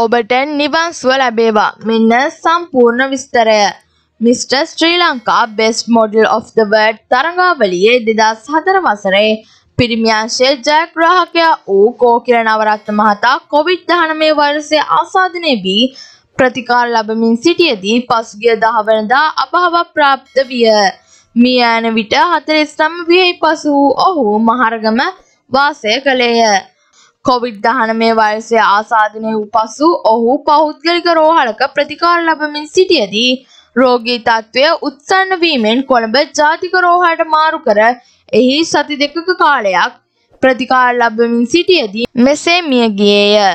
ඔබට නිවන්සුව ලැබේවා මෙන්න සම්පූර්ණ විස්තරය මිට. Sri Lanka best model of the world තරඟාවලියේ දෙදස් හතර වසරේ පිරිමියංශය ජයග්‍රාහකයා වූ කෝකිර නවරත්ත මහතා කොවිඩ් දහනමේ වර්සය ආසාධනය වී ප්‍රතිකාර ලබමින් සිටියදී පසුගිය දහවනදා අභාව ප්‍රාප්ත විය මිය යන විට හතරස්තම් වියහි පසු ඔහු මහරගම වාසය කළේය. කොවිඩ් දහනමය වයසය ආසාධනය වූ පසු ඔහු පෞද්ගලික රෝහලක ප්‍රතිකාර ලබමින් සිටියදී රෝගී තත්ත්වය උත්සන්න වීමෙන් කොළඹ ජාතික රෝහලට මාරු කර එහි සති දෙකක කාලයක් ප්‍රතිකාර ලබමින් සිටියදී මෙසේ මිය ගියේය.